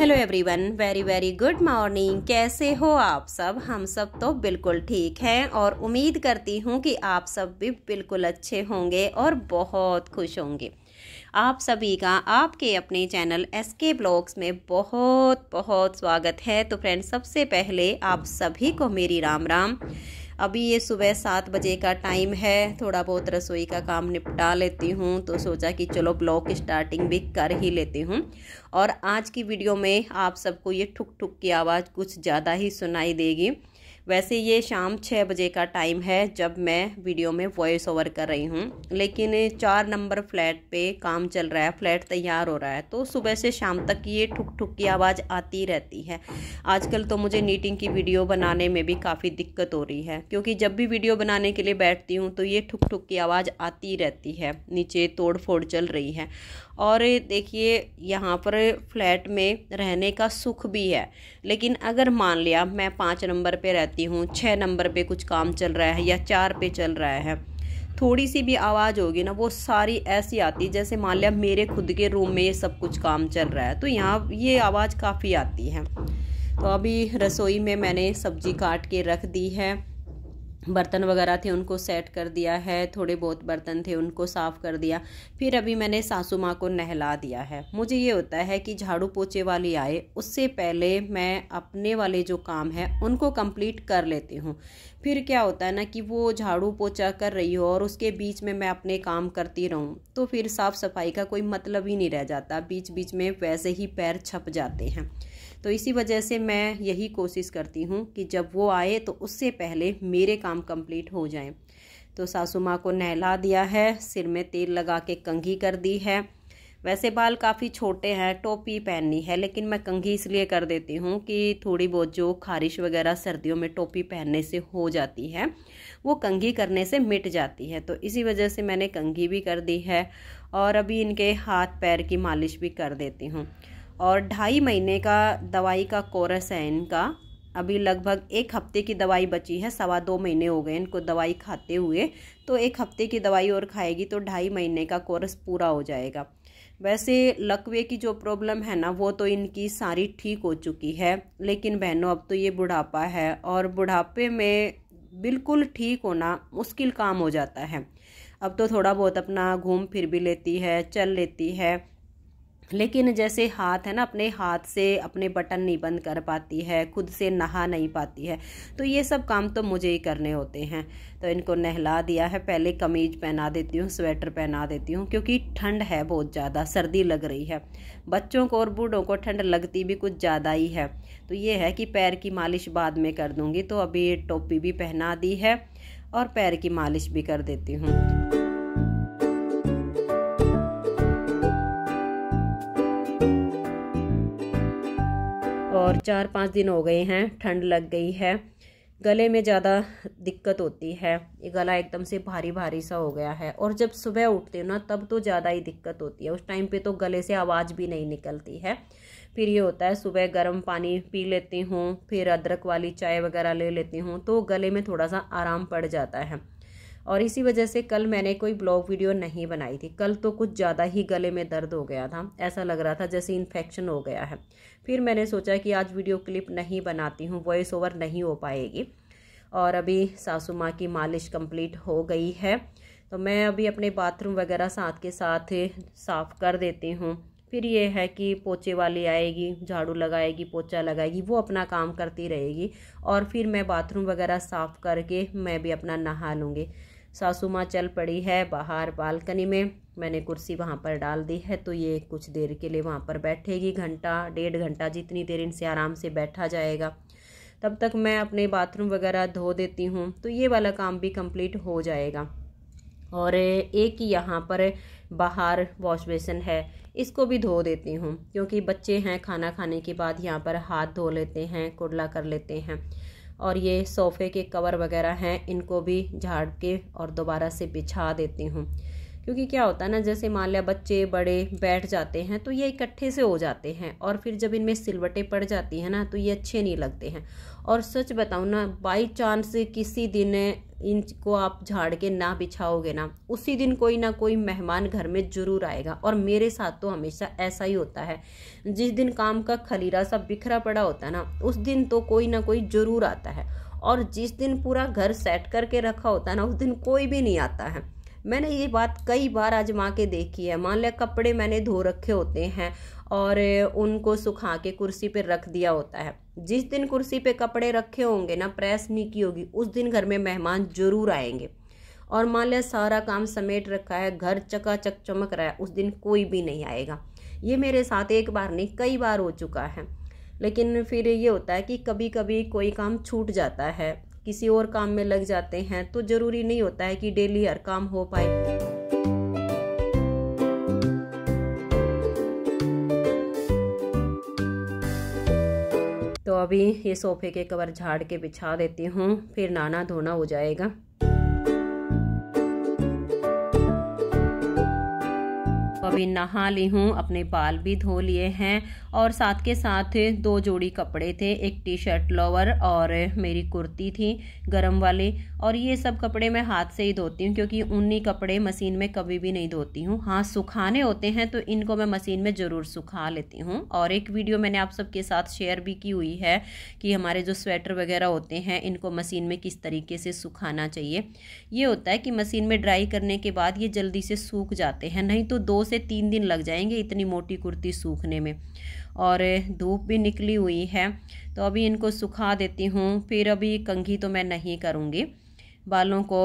hello everyone very very good morning कैसे हो आप सब हम सब तो बिल्कुल ठीक हैं और उम्मीद करती हूँ कि आप सब भी बिल्कुल अच्छे होंगे और बहुत खुश होंगे आप सभी का आपके अपने चैनल एस के ब्लॉग्स में बहुत बहुत स्वागत है तो फ्रेंड्स सबसे पहले आप सभी को मेरी राम राम अभी ये सुबह सात बजे का टाइम है थोड़ा बहुत रसोई का काम निपटा लेती हूँ तो सोचा कि चलो ब्लॉग स्टार्टिंग भी कर ही लेती हूँ और आज की वीडियो में आप सबको ये ठुक ठुक की आवाज़ कुछ ज़्यादा ही सुनाई देगी वैसे ये शाम छः बजे का टाइम है जब मैं वीडियो में वॉइस ओवर कर रही हूँ लेकिन चार नंबर फ्लैट पे काम चल रहा है फ्लैट तैयार हो रहा है तो सुबह से शाम तक ये ठुक ठुक की आवाज़ आती रहती है आजकल तो मुझे नीटिंग की वीडियो बनाने में भी काफ़ी दिक्कत हो रही है क्योंकि जब भी वीडियो बनाने के लिए बैठती हूँ तो ये ठुक ठुक की आवाज़ आती रहती है नीचे तोड़ फोड़ चल रही है और देखिए यहाँ पर फ्लैट में रहने का सुख भी है लेकिन अगर मान लिया मैं पाँच नंबर पर रहती देती हूँ छः नंबर पे कुछ काम चल रहा है या चार पे चल रहा है थोड़ी सी भी आवाज़ होगी ना वो सारी ऐसी आती है जैसे मान लिया मेरे खुद के रूम में ये सब कुछ काम चल रहा है तो यहाँ ये आवाज़ काफ़ी आती है तो अभी रसोई में मैंने सब्जी काट के रख दी है बर्तन वगैरह थे उनको सेट कर दिया है थोड़े बहुत बर्तन थे उनको साफ़ कर दिया फिर अभी मैंने सासू माँ को नहला दिया है मुझे ये होता है कि झाड़ू पोछे वाली आए उससे पहले मैं अपने वाले जो काम है उनको कंप्लीट कर लेती हूँ फिर क्या होता है ना कि वो झाड़ू पोछा कर रही हो और उसके बीच में मैं अपने काम करती रहूँ तो फिर साफ़ सफाई का कोई मतलब ही नहीं रह जाता बीच बीच में वैसे ही पैर छप जाते हैं तो इसी वजह से मैं यही कोशिश करती हूँ कि जब वो आए तो उससे पहले मेरे काम कंप्लीट हो जाएं तो सासू माँ को नहला दिया है सिर में तेल लगा के कंघी कर दी है वैसे बाल काफ़ी छोटे हैं टोपी पहननी है लेकिन मैं कंघी इसलिए कर देती हूँ कि थोड़ी बहुत जो खारिश वगैरह सर्दियों में टोपी पहनने से हो जाती है वो कंघी करने से मिट जाती है तो इसी वजह से मैंने कंघी भी कर दी है और अभी इनके हाथ पैर की मालिश भी कर देती हूँ और ढाई महीने का दवाई का कोर्स है इनका अभी लगभग एक हफ्ते की दवाई बची है सवा दो महीने हो गए इनको दवाई खाते हुए तो एक हफ्ते की दवाई और खाएगी तो ढाई महीने का कोर्स पूरा हो जाएगा वैसे लकवे की जो प्रॉब्लम है ना वो तो इनकी सारी ठीक हो चुकी है लेकिन बहनों अब तो ये बुढ़ापा है और बुढ़ापे में बिल्कुल ठीक होना मुश्किल काम हो जाता है अब तो थोड़ा बहुत अपना घूम फिर भी लेती है चल लेती है लेकिन जैसे हाथ है ना अपने हाथ से अपने बटन नहीं बंद कर पाती है खुद से नहा नहीं पाती है तो ये सब काम तो मुझे ही करने होते हैं तो इनको नहला दिया है पहले कमीज पहना देती हूँ स्वेटर पहना देती हूँ क्योंकि ठंड है बहुत ज़्यादा सर्दी लग रही है बच्चों को और बूढ़ों को ठंड लगती भी कुछ ज़्यादा ही है तो ये है कि पैर की मालिश बाद में कर दूँगी तो अभी टोपी भी पहना दी है और पैर की मालिश भी कर देती हूँ और चार पाँच दिन हो गए हैं ठंड लग गई है गले में ज़्यादा दिक्कत होती है ये गला एकदम से भारी भारी सा हो गया है और जब सुबह उठते हो ना तब तो ज़्यादा ही दिक्कत होती है उस टाइम पे तो गले से आवाज़ भी नहीं निकलती है फिर ये होता है सुबह गर्म पानी पी लेती हूँ फिर अदरक वाली चाय वगैरह ले लेती हूँ तो गले में थोड़ा सा आराम पड़ जाता है और इसी वजह से कल मैंने कोई ब्लॉग वीडियो नहीं बनाई थी कल तो कुछ ज़्यादा ही गले में दर्द हो गया था ऐसा लग रहा था जैसे इन्फेक्शन हो गया है फिर मैंने सोचा कि आज वीडियो क्लिप नहीं बनाती हूँ वॉइस ओवर नहीं हो पाएगी और अभी सासू माँ की मालिश कंप्लीट हो गई है तो मैं अभी अपने बाथरूम वगैरह साथ के साथ साफ़ कर देती हूँ फिर ये है कि पोचे वाली आएगी झाड़ू लगाएगी पोचा लगाएगी वो अपना काम करती रहेगी और फिर मैं बाथरूम वगैरह साफ़ करके मैं भी अपना नहा लूँगी सासू माँ चल पड़ी है बाहर बालकनी में मैंने कुर्सी वहाँ पर डाल दी है तो ये कुछ देर के लिए वहाँ पर बैठेगी घंटा डेढ़ घंटा जितनी देर इनसे आराम से बैठा जाएगा तब तक मैं अपने बाथरूम वगैरह धो देती हूँ तो ये वाला काम भी कंप्लीट हो जाएगा और एक यहाँ पर बाहर वॉश बेसन है इसको भी धो देती हूँ क्योंकि बच्चे हैं खाना खाने के बाद यहाँ पर हाथ धो लेते हैं कुडला कर लेते हैं और ये सोफ़े के कवर वगैरह हैं इनको भी झाड़ के और दोबारा से बिछा देती हूँ क्योंकि क्या होता है ना जैसे मान लिया बच्चे बड़े बैठ जाते हैं तो ये इकट्ठे से हो जाते हैं और फिर जब इनमें सिलवटें पड़ जाती हैं ना तो ये अच्छे नहीं लगते हैं और सच बताऊँ ना बाई चांस किसी दिन इनको आप झाड़ के ना बिछाओगे ना उसी दिन कोई ना कोई मेहमान घर में जरूर आएगा और मेरे साथ तो हमेशा ऐसा ही होता है जिस दिन काम का खलीरा सा बिखरा पड़ा होता है ना उस दिन तो कोई ना कोई जरूर आता है और जिस दिन पूरा घर सेट करके रखा होता है ना उस दिन कोई भी नहीं आता है मैंने ये बात कई बार आजमा के देखी है मान लिया कपड़े मैंने धो रखे होते हैं और उनको सुखा के कुर्सी पर रख दिया होता है जिस दिन कुर्सी पे कपड़े रखे होंगे ना प्रेस नहीं की होगी उस दिन घर में मेहमान जरूर आएंगे और मान लिया सारा काम समेट रखा है घर चकाचक चमक रहा है उस दिन कोई भी नहीं आएगा ये मेरे साथ एक बार नहीं कई बार हो चुका है लेकिन फिर ये होता है कि कभी कभी कोई काम छूट जाता है किसी और काम में लग जाते हैं तो ज़रूरी नहीं होता है कि डेली हर काम हो पाए तो अभी ये सोफे के कवर झाड़ के बिछा देती हूँ फिर नाना धोना हो जाएगा अभी नहा ली हूँ अपने बाल भी धो लिए हैं और साथ के साथ दो जोड़ी कपड़े थे एक टी शर्ट लोअर और मेरी कुर्ती थी गर्म वाले और ये सब कपड़े मैं हाथ से ही धोती हूँ क्योंकि ऊनी कपड़े मशीन में कभी भी नहीं धोती हूँ हाँ सुखाने होते हैं तो इनको मैं मशीन में ज़रूर सुखा लेती हूँ और एक वीडियो मैंने आप सबके साथ शेयर भी की हुई है कि हमारे जो स्वेटर वगैरह होते हैं इनको मशीन में किस तरीके से सुखाना चाहिए ये होता है कि मशीन में ड्राई करने के बाद ये जल्दी से सूख जाते हैं नहीं तो दो से तीन दिन लग जाएंगे इतनी मोटी कुर्ती सूखने में और धूप भी निकली हुई है तो अभी इनको सुखा देती हूँ फिर अभी कंघी तो मैं नहीं करूँगी बालों को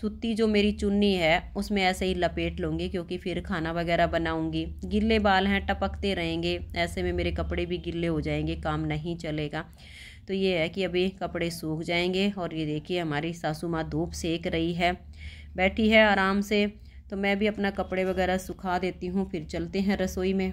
सुती जो मेरी चुन्नी है उसमें ऐसे ही लपेट लूँगी क्योंकि फिर खाना वगैरह बनाऊँगी गिले बाल हैं टपकते रहेंगे ऐसे में मेरे कपड़े भी गिले हो जाएंगे काम नहीं चलेगा तो ये है कि अभी कपड़े सूख जाएंगे और ये देखिए हमारी सासू माँ धूप सेक रही है बैठी है आराम से तो मैं भी अपना कपड़े वगैरह सुखा देती हूँ फिर चलते हैं रसोई में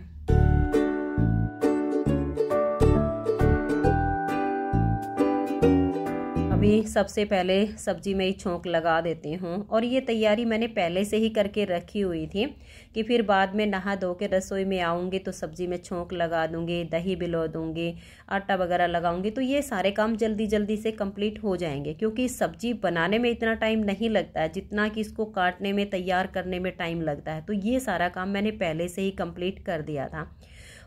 अभी सबसे पहले सब्जी में ही छोंक लगा देती हूँ और ये तैयारी मैंने पहले से ही करके रखी हुई थी कि फिर बाद में नहा धो के रसोई में आऊँगी तो सब्जी में छोंक लगा दूँगी दही बिलो दूँगी आटा वगैरह लगाऊँगी तो ये सारे काम जल्दी जल्दी से कंप्लीट हो जाएंगे क्योंकि सब्जी बनाने में इतना टाइम नहीं लगता है जितना कि इसको काटने में तैयार करने में टाइम लगता है तो ये सारा काम मैंने पहले से ही कम्प्लीट कर दिया था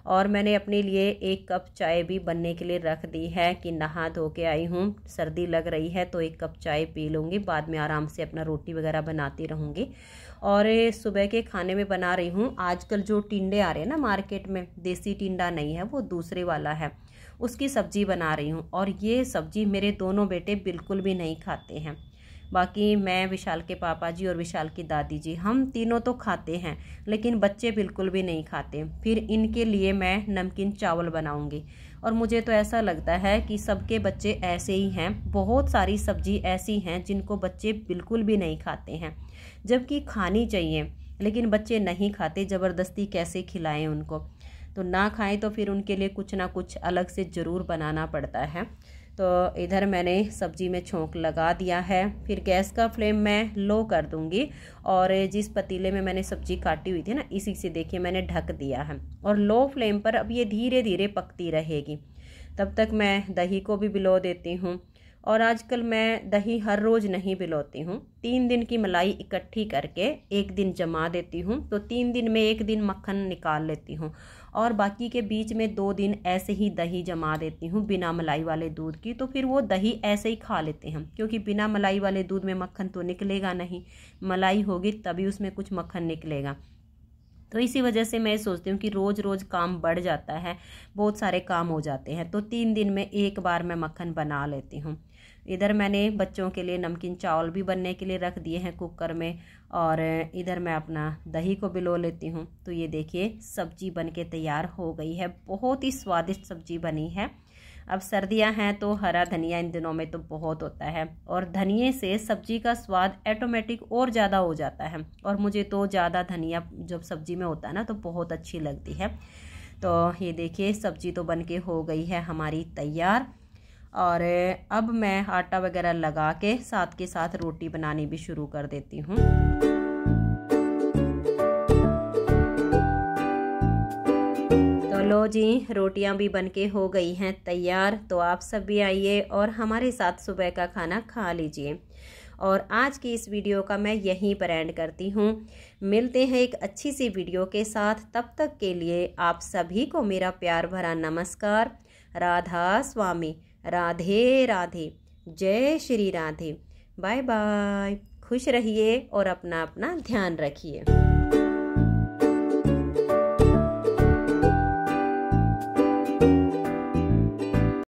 और मैंने अपने लिए एक कप चाय भी बनने के लिए रख दी है कि नहा धो के आई हूँ सर्दी लग रही है तो एक कप चाय पी लूँगी बाद में आराम से अपना रोटी वगैरह बनाती रहूँगी और सुबह के खाने में बना रही हूँ आजकल जो टिंडे आ रहे हैं ना मार्केट में देसी टिंडा नहीं है वो दूसरे वाला है उसकी सब्ज़ी बना रही हूँ और ये सब्ज़ी मेरे दोनों बेटे बिल्कुल भी नहीं खाते हैं बाकी मैं विशाल के पापा जी और विशाल की दादी जी हम तीनों तो खाते हैं लेकिन बच्चे बिल्कुल भी नहीं खाते फिर इनके लिए मैं नमकीन चावल बनाऊंगी और मुझे तो ऐसा लगता है कि सबके बच्चे ऐसे ही हैं बहुत सारी सब्जी ऐसी हैं जिनको बच्चे बिल्कुल भी नहीं खाते हैं जबकि खानी चाहिए लेकिन बच्चे नहीं खाते ज़बरदस्ती कैसे खिलाएं उनको तो ना खाएं तो फिर उनके लिए कुछ ना कुछ अलग से ज़रूर बनाना पड़ता है तो इधर मैंने सब्जी में छोंक लगा दिया है फिर गैस का फ्लेम मैं लो कर दूंगी और जिस पतीले में मैंने सब्जी काटी हुई थी ना इसी से देखिए मैंने ढक दिया है और लो फ्लेम पर अब ये धीरे धीरे पकती रहेगी तब तक मैं दही को भी बिलो देती हूँ और आजकल मैं दही हर रोज़ नहीं बिलोती हूँ तीन दिन की मलाई इकट्ठी करके एक दिन जमा देती हूँ तो तीन दिन में एक दिन मक्खन निकाल लेती हूँ और बाकी के बीच में दो दिन ऐसे ही दही जमा देती हूँ बिना मलाई वाले दूध की तो फिर वो दही ऐसे ही खा लेते हैं क्योंकि बिना मलाई वाले दूध में मक्खन तो निकलेगा नहीं मलाई होगी तभी उसमें कुछ मक्खन निकलेगा तो इसी वजह से मैं सोचती हूँ कि रोज़ रोज़ काम बढ़ जाता है बहुत सारे काम हो जाते हैं तो तीन दिन में एक बार मैं मक्खन बना लेती हूँ इधर मैंने बच्चों के लिए नमकीन चावल भी बनने के लिए रख दिए हैं कुकर में और इधर मैं अपना दही को बिलो लेती हूँ तो ये देखिए सब्जी बन के तैयार हो गई है बहुत ही स्वादिष्ट सब्जी बनी है अब सर्दियाँ हैं तो हरा धनिया इन दिनों में तो बहुत होता है और धनिए से सब्जी का स्वाद ऐटोमेटिक और ज़्यादा हो जाता है और मुझे तो ज़्यादा धनिया जब सब्जी में होता है ना तो बहुत अच्छी लगती है तो ये देखिए सब्जी तो बन के हो गई है हमारी तैयार और अब मैं आटा वगैरह लगा के साथ के साथ रोटी बनानी भी शुरू कर देती हूँ तो लो जी रोटियाँ भी बनके हो गई हैं तैयार तो आप सब भी आइए और हमारे साथ सुबह का खाना खा लीजिए और आज की इस वीडियो का मैं यहीं पर एंड करती हूँ मिलते हैं एक अच्छी सी वीडियो के साथ तब तक के लिए आप सभी को मेरा प्यार भरा नमस्कार राधा स्वामी राधे राधे जय श्री राधे बाय बाय खुश रहिए और अपना अपना ध्यान रखिए